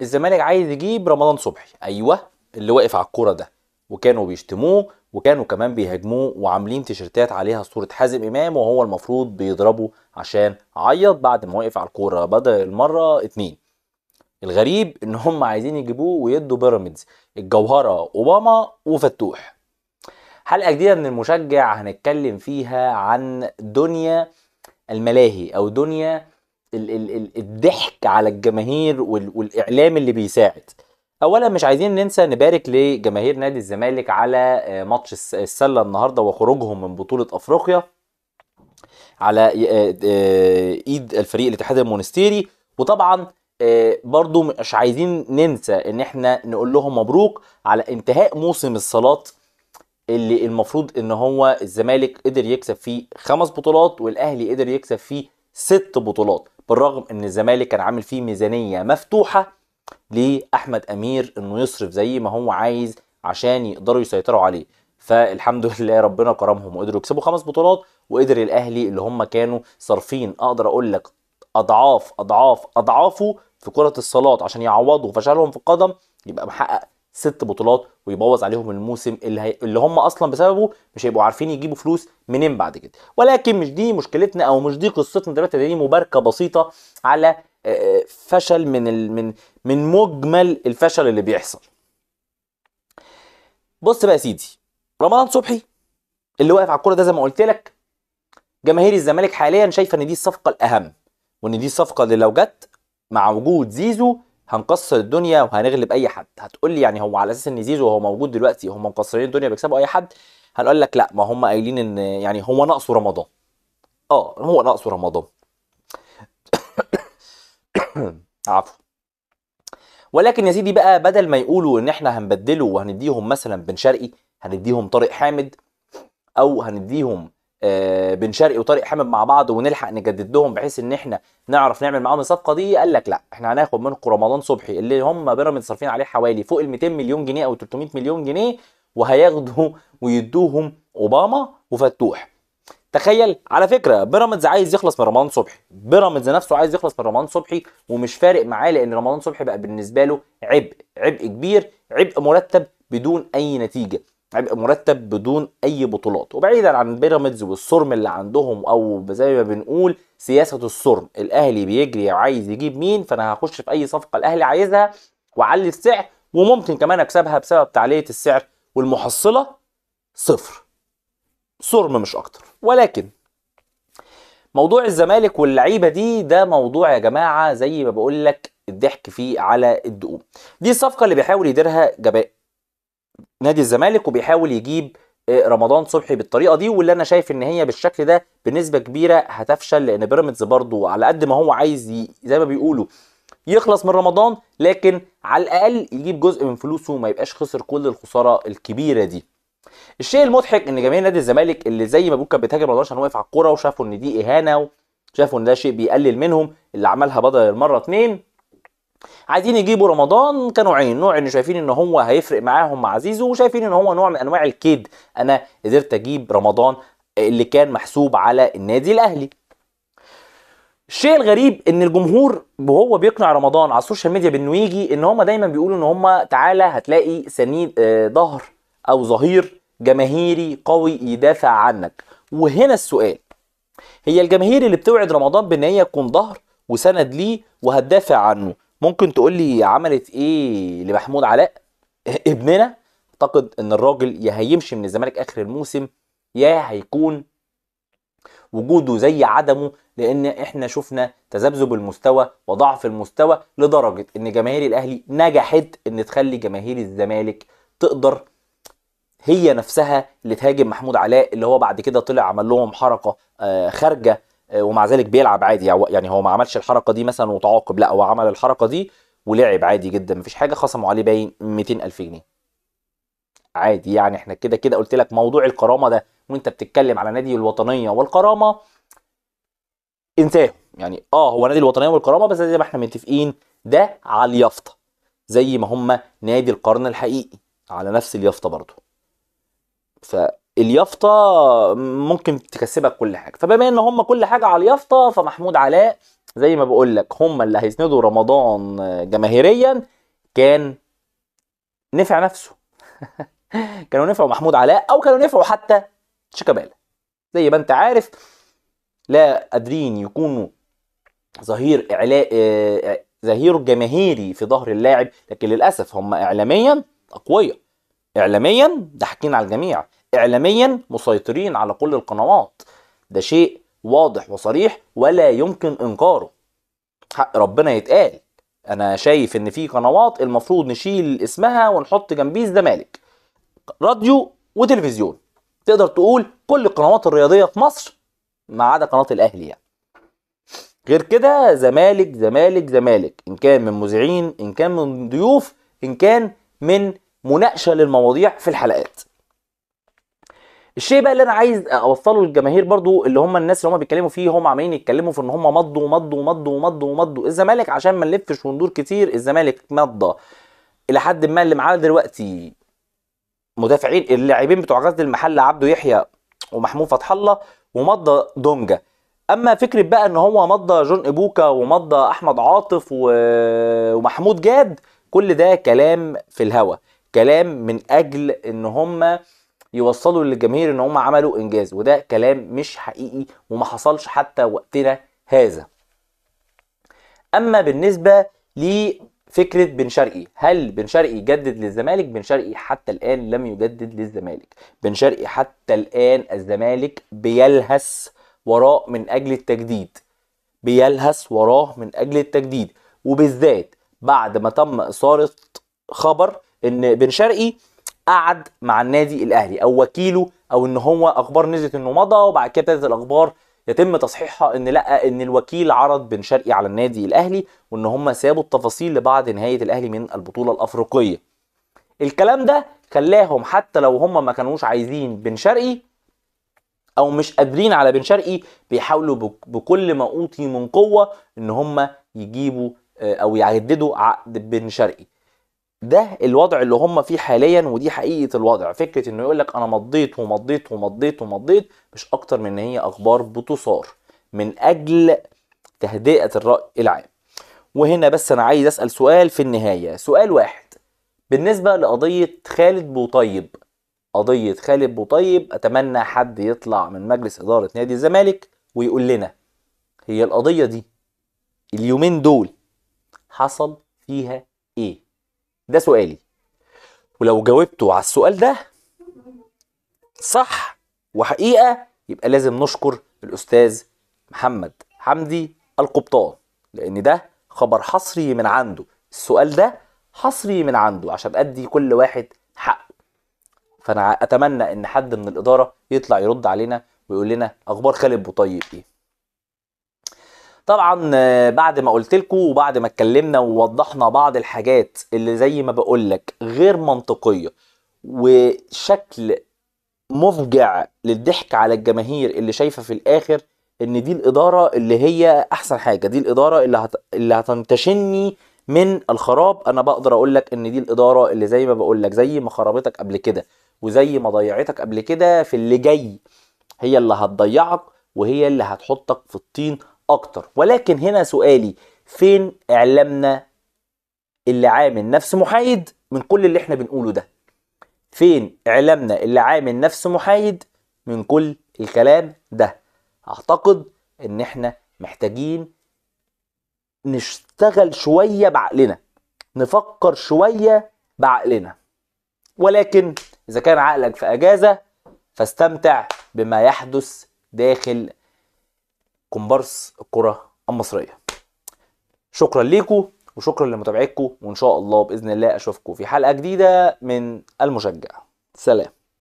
الزمالك عايز يجيب رمضان صبحي ايوه اللي واقف على الكوره ده وكانوا بيشتموه وكانوا كمان بيهاجموه وعاملين تيشرتات عليها صوره حازم امام وهو المفروض بيضربه عشان عيط بعد ما وقف على الكوره بدل المره اتنين الغريب ان هم عايزين يجيبوه ويدوا بيراميدز الجوهره اوباما وفتوح حلقه جديده من المشجع هنتكلم فيها عن دنيا الملاهي او دنيا ال ال ال الضحك على الجماهير وال والاعلام اللي بيساعد اولا مش عايزين ننسى نبارك لجماهير نادي الزمالك على آه، ماتش السله النهارده وخروجهم من بطوله افريقيا على آه، آه، ايد الفريق الاتحاد المونستيري وطبعا برضو مش عايزين ننسى ان احنا نقول لهم مبروك على انتهاء موسم الصالات اللي المفروض ان هو الزمالك قدر يكسب فيه خمس بطولات والاهلي قدر يكسب فيه ست بطولات بالرغم ان الزمالك كان عامل فيه ميزانيه مفتوحه لاحمد امير انه يصرف زي ما هو عايز عشان يقدروا يسيطروا عليه فالحمد لله ربنا كرمهم وقدروا يكسبوا خمس بطولات وقدر الاهلي اللي هم كانوا صارفين اقدر اقول لك اضعاف اضعاف اضعافه في كره الصالات عشان يعوضوا فشلهم في القدم يبقى محقق ست بطولات ويبوظ عليهم الموسم اللي, هي... اللي هم اصلا بسببه مش هيبقوا عارفين يجيبوا فلوس منين بعد كده ولكن مش دي مشكلتنا او مش دي قصتنا دلوقتي دي مباركه بسيطه على آه، فشل من ال... من من مجمل الفشل اللي بيحصل بص بقى يا سيدي رمضان صبحي اللي واقف على الكوره ده زي ما قلت لك جماهير الزمالك حاليا شايفه ان دي الصفقه الاهم وان دي الصفقه اللي لو جت مع وجود زيزو هنكسر الدنيا وهنغلب اي حد هتقول لي يعني هو على اساس ان زيزو هو موجود دلوقتي هم مقصرين الدنيا بيكسبوا اي حد هنقول لك لا ما هم قايلين ان يعني هو ناقصه رمضان اه هو ناقصه رمضان عفوا ولكن يا سيدي بقى بدل ما يقولوا ان احنا هنبدله وهنديهم مثلا بن شرقي هنديهم طارق حامد او هنديهم آه، بن شرقي وطارق حامد مع بعض ونلحق نجدد لهم بحيث ان احنا نعرف نعمل معاهم الصفقه دي قال لك لا احنا هناخد من رمضان صبحي اللي هم بيراميدز صارفين عليه حوالي فوق ال 200 مليون جنيه او 300 مليون جنيه وهياخدوا ويدوهم اوباما وفتوح تخيل على فكره بيراميدز عايز يخلص من رمضان صبحي بيراميدز نفسه عايز يخلص من رمضان صبحي ومش فارق معاه لان رمضان صبحي بقى بالنسبه له عبء عبء كبير عبء مرتب بدون اي نتيجه هيبقى يعني مرتب بدون اي بطولات وبعيدا عن بيراميدز والصرم اللي عندهم او زي ما بنقول سياسه الصرم الاهلي بيجري وعايز يجيب مين فانا هخش في اي صفقه الاهلي عايزها واعلي السعر وممكن كمان اكسبها بسبب تعليه السعر والمحصله صفر صرم مش اكتر ولكن موضوع الزمالك واللعيبه دي ده موضوع يا جماعه زي ما بقول لك الضحك فيه على الدقوم دي الصفقه اللي بيحاول يديرها جباء نادي الزمالك وبيحاول يجيب آه، رمضان صبحي بالطريقه دي واللي انا شايف ان هي بالشكل ده بنسبه كبيره هتفشل لان بيراميدز برضو على قد ما هو عايز زي ما بيقولوا يخلص من رمضان لكن على الاقل يجيب جزء من فلوسه وما يبقاش خسر كل الخساره الكبيره دي الشيء المضحك ان جماهير نادي الزمالك اللي زي ما بيقول كان بيتهاجم رمضان عشان واقف على الكوره وشافوا ان دي اهانه وشافوا ان ده شيء بيقلل منهم اللي عملها بدر المره اثنين عايزين يجيبوا رمضان كنوعين نوع ان شايفين ان هو هيفرق معاهم مع زيزو وشايفين ان هو نوع من انواع الكيد انا قدرت اجيب رمضان اللي كان محسوب على النادي الاهلي الشيء الغريب ان الجمهور وهو بيقنع رمضان على السوشيال ميديا بانه يجي ان هم دايما بيقولوا ان هم تعالى هتلاقي سنيد آه، ظهر او ظهير جماهيري قوي يدافع عنك وهنا السؤال هي الجماهير اللي بتوعد رمضان بان هي تكون ظهر وسند ليه وهتدافع عنه ممكن تقول لي عملت ايه لمحمود علاء ابننا اعتقد ان الراجل يا هيمشي من الزمالك اخر الموسم يا هيكون وجوده زي عدمه لان احنا شفنا تذبذب المستوى وضعف المستوى لدرجه ان جماهير الاهلي نجحت ان تخلي جماهير الزمالك تقدر هي نفسها اللي تهاجم محمود علاء اللي هو بعد كده طلع عمل لهم حركه آه، خارجه آه، ومع ذلك بيلعب عادي يعني, يعني هو ما عملش الحركه دي مثلا وتعاقب لا هو عمل الحركه دي ولعب عادي جدا مفيش حاجه خصموا عليه باين 200000 جنيه عادي يعني احنا كده كده قلت لك موضوع الكرامه ده وانت بتتكلم على نادي الوطنيه والكرامه انساه يعني اه هو نادي الوطنيه والكرامه بس زي ما احنا متفقين ده على اليافطه زي ما هم نادي القرن الحقيقي على نفس اليافطه برضه ف اليافطه ممكن تكسبك كل حاجه فبما ان هم كل حاجه على اليافطه فمحمود علاء زي ما بقول لك هم اللي هيسندوا رمضان آه، جماهيريا كان نفع نفسه كانوا نفعوا محمود علاء او كانوا نفعوا حتى شيكابالا زي ما انت عارف لا قادرين يكونوا ظهير اعلاء آه، آه، ظهير جماهيري في ظهر اللاعب لكن للاسف هم اعلاميا اقوياء اعلاميا ده على الجميع اعلاميا مسيطرين على كل القنوات ده شيء واضح وصريح ولا يمكن انكاره حق ربنا يتقال انا شايف ان في قنوات المفروض نشيل اسمها ونحط جنبيه الزمالك راديو وتلفزيون تقدر تقول كل القنوات الرياضيه في مصر ما عدا قناه الاهلي يعني غير كده زمالك زمالك زمالك ان كان من مذيعين ان كان من ضيوف ان كان من مناقشه للمواضيع في الحلقات الشيء بقى اللي انا عايز اوصله للجماهير برضو اللي هم الناس اللي هم بيتكلموا فيه هم عمالين يتكلموا في ان هم مضوا ومضوا ومضوا ومضوا ومضوا الزمالك عشان ما نلفش وندور كتير الزمالك مضى الى حد ما اللي معاه دلوقتي مدافعين اللاعبين بتوع غزل المحله عبده يحيى ومحمود فتح الله ومضى دونجا اما فكره بقى ان هو مضى جون ابوكا ومضى احمد عاطف و... ومحمود جاد كل ده كلام في الهوا كلام من اجل ان هم يوصلوا للجماهير ان هم عملوا انجاز وده كلام مش حقيقي وما حصلش حتى وقتنا هذا اما بالنسبه لفكره بن شرقي هل بن شرقي جدد للزمالك بن شرقي حتى الان لم يجدد للزمالك بن شرقي حتى الان الزمالك بيلهس وراه من اجل التجديد بيلهس وراه من اجل التجديد وبالذات بعد ما تم اثاره خبر ان بن شرقي قعد مع النادي الاهلي او وكيله او ان هو اخبار نزلت انه مضى وبعد كده ابتدت الاخبار يتم تصحيحها ان لا ان الوكيل عرض بن شرقي على النادي الاهلي وان هم سابوا التفاصيل لبعد نهايه الاهلي من البطوله الافريقيه الكلام ده خلاهم حتى لو هم ما كانوش عايزين بن شرقي او مش قادرين على بن شرقي بيحاولوا بكل ما اوتي من قوه ان هم يجيبوا آه، او يجددوا عقد بن شرقي ده الوضع اللي هم فيه حاليا ودي حقيقه الوضع فكره انه يقول لك انا مضيت ومضيت ومضيت ومضيت مش اكتر من ان هي اخبار بتثار من اجل تهدئه الراي العام وهنا بس انا عايز اسال سؤال في النهايه سؤال واحد بالنسبه لقضيه خالد بوطيب قضيه خالد بوطيب اتمنى حد يطلع من مجلس اداره نادي الزمالك ويقول لنا هي القضيه دي اليومين دول حصل فيها ايه ده سؤالي ولو جاوبتوا على السؤال ده صح وحقيقة يبقى لازم نشكر الأستاذ محمد حمدي القبطان لأن ده خبر حصري من عنده السؤال ده حصري من عنده عشان أدي كل واحد حقه فأنا أتمنى إن حد من الإدارة يطلع يرد علينا ويقول لنا أخبار خالد بطيب إيه طبعا آه، بعد ما قلت لكم وبعد ما اتكلمنا ووضحنا بعض الحاجات اللي زي ما بقول لك غير منطقيه وشكل مفجع للضحك على الجماهير اللي شايفه في الاخر ان دي الاداره اللي هي احسن حاجه دي الاداره اللي هت... اللي هتنتشني من الخراب انا بقدر اقول لك ان دي الاداره اللي زي ما بقول لك زي ما خربتك قبل كده وزي ما ضيعتك قبل كده في اللي جاي هي اللي هتضيعك وهي اللي هتحطك في الطين اكتر ولكن هنا سؤالي فين اعلامنا اللي عامل نفس محايد من كل اللي احنا بنقوله ده فين اعلامنا اللي عامل نفس محايد من كل الكلام ده اعتقد ان احنا محتاجين نشتغل شوية بعقلنا نفكر شوية بعقلنا ولكن إذا كان عقلك في أجازة فاستمتع بما يحدث داخل كومبارس الكره المصريه شكرا ليكم وشكرا لمتابعتكم وان شاء الله باذن الله اشوفكم في حلقه جديده من المشجع سلام